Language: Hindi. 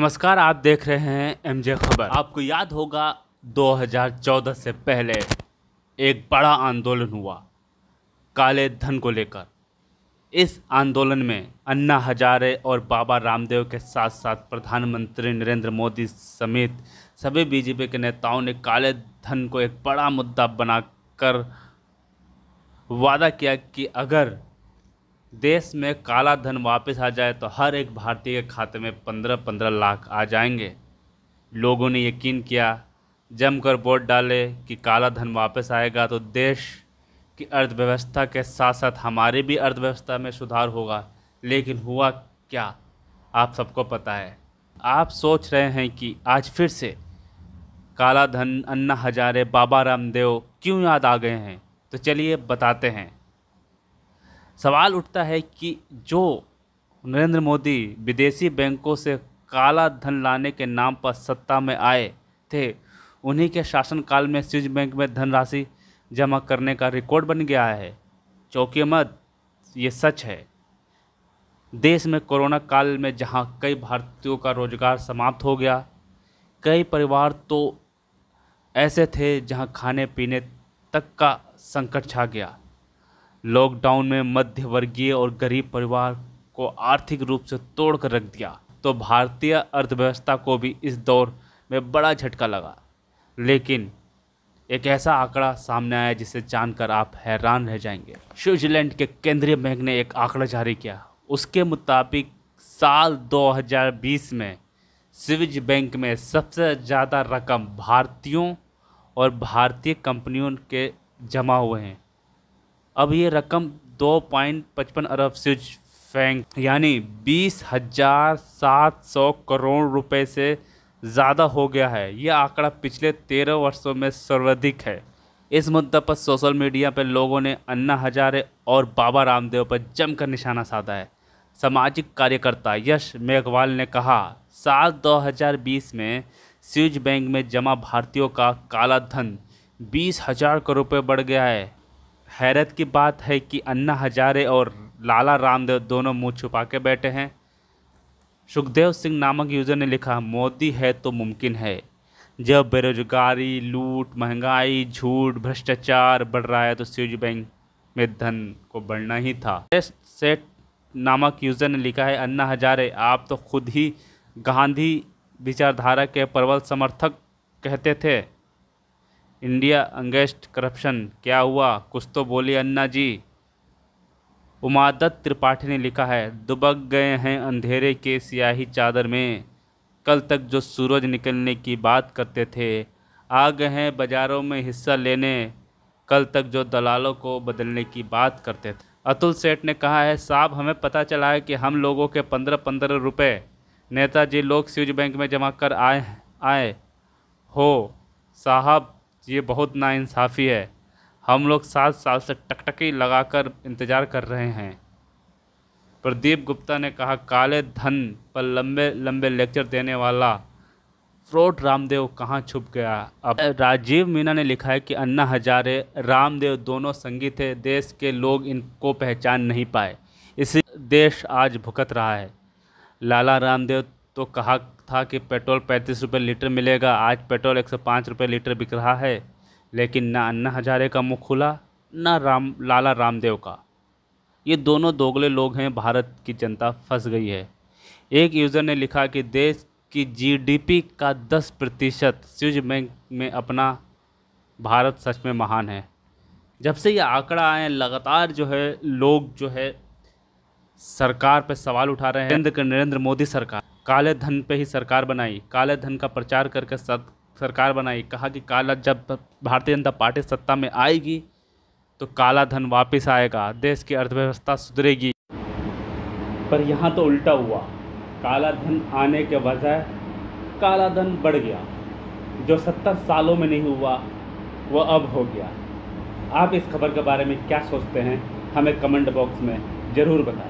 नमस्कार आप देख रहे हैं एमजे खबर आपको याद होगा 2014 से पहले एक बड़ा आंदोलन हुआ काले धन को लेकर इस आंदोलन में अन्ना हजारे और बाबा रामदेव के साथ साथ प्रधानमंत्री नरेंद्र मोदी समेत सभी बीजेपी के नेताओं ने काले धन को एक बड़ा मुद्दा बनाकर वादा किया कि अगर देश में काला धन वापस आ जाए तो हर एक भारतीय के खाते में पंद्रह पंद्रह लाख आ जाएंगे लोगों ने यकीन किया जमकर वोट डाले कि काला धन वापस आएगा तो देश की अर्थव्यवस्था के साथ साथ हमारी भी अर्थव्यवस्था में सुधार होगा लेकिन हुआ क्या आप सबको पता है आप सोच रहे हैं कि आज फिर से काला धन अन्ना हजारे बाबा रामदेव क्यों याद आ गए हैं तो चलिए बताते हैं सवाल उठता है कि जो नरेंद्र मोदी विदेशी बैंकों से काला धन लाने के नाम पर सत्ता में आए थे उन्हीं के शासनकाल में स्विज बैंक में धनराशि जमा करने का रिकॉर्ड बन गया है चौकी मत ये सच है देश में कोरोना काल में जहां कई भारतीयों का रोजगार समाप्त हो गया कई परिवार तो ऐसे थे जहां खाने पीने तक का संकट छा गया लॉकडाउन में मध्य वर्गीय और गरीब परिवार को आर्थिक रूप से तोड़ कर रख दिया तो भारतीय अर्थव्यवस्था को भी इस दौर में बड़ा झटका लगा लेकिन एक ऐसा आंकड़ा सामने आया जिसे जानकर आप हैरान रह जाएंगे स्विट्जरलैंड के केंद्रीय बैंक ने एक आंकड़ा जारी किया उसके मुताबिक साल 2020 में स्विज बैंक में सबसे ज़्यादा रकम भारतीयों और भारतीय कंपनियों के जमा हुए हैं अब ये रकम दो पॉइंट पचपन अरब स्विच फैंक यानी बीस हजार सात सौ करोड़ रुपए से ज़्यादा हो गया है यह आंकड़ा पिछले तेरह वर्षों में सर्वाधिक है इस मुद्दा पर सोशल मीडिया पर लोगों ने अन्ना हजारे और बाबा रामदेव पर जमकर निशाना साधा है सामाजिक कार्यकर्ता यश मेघवाल ने कहा साल 2020 में स्विच बैंक में जमा भारतीयों का काला धन बीस हजार करोड़ रुपये बढ़ गया है हैरत की बात है कि अन्ना हजारे और लाला रामदेव दोनों मुंह छुपा के बैठे हैं सुखदेव सिंह नामक यूज़र ने लिखा मोदी है तो मुमकिन है जब बेरोजगारी लूट महंगाई झूठ भ्रष्टाचार बढ़ रहा है तो स्विज बैंक में धन को बढ़ना ही था सेट नामक यूज़र ने लिखा है अन्ना हजारे आप तो खुद ही गांधी विचारधारा के प्रबल समर्थक कहते थे इंडिया अंगेस्ट करप्शन क्या हुआ कुछ तो बोली अन्ना जी उमादत त्रिपाठी ने लिखा है दुबक गए हैं अंधेरे के सियाही चादर में कल तक जो सूरज निकलने की बात करते थे आ गए हैं बाज़ारों में हिस्सा लेने कल तक जो दलालों को बदलने की बात करते थे अतुल सेठ ने कहा है साहब हमें पता चला है कि हम लोगों के पंद्रह पंद्रह रुपये नेताजी लोग स्विज बैंक में जमा कर आए आए हो साहब ये बहुत नाइंसाफ़ी है हम लोग सात साल से टकटकी लगाकर इंतज़ार कर रहे हैं प्रदीप गुप्ता ने कहा काले धन पर लंबे लंबे लेक्चर देने वाला फ्रोड रामदेव कहाँ छुप गया अब राजीव मीना ने लिखा है कि अन्ना हजारे रामदेव दोनों संगीत थे देश के लोग इनको पहचान नहीं पाए इसी देश आज भुगत रहा है लाला रामदेव तो कहा था कि पेट्रोल पैंतीस रुपये लीटर मिलेगा आज पेट्रोल एक सौ पाँच रुपये लीटर बिक रहा है लेकिन ना अन्ना हजारे का मुँह खुला ना राम लाला रामदेव का ये दोनों दोगले लोग हैं भारत की जनता फंस गई है एक यूज़र ने लिखा कि देश की जीडीपी का दस प्रतिशत स्विज बैंक में अपना भारत सच में महान है जब से ये आंकड़ा आए लगातार जो है लोग जो है सरकार पर सवाल उठा रहे हैं नरेंद्र नरेंद्र मोदी सरकार काले धन पे ही सरकार बनाई काले धन का प्रचार करके सरकार बनाई कहा कि काला जब भारतीय जनता पार्टी सत्ता में आएगी तो काला धन वापस आएगा देश की अर्थव्यवस्था सुधरेगी पर यहाँ तो उल्टा हुआ काला धन आने के बजाय काला धन बढ़ गया जो सत्तर सालों में नहीं हुआ वह अब हो गया आप इस खबर के बारे में क्या सोचते हैं हमें कमेंट बॉक्स में ज़रूर बताएं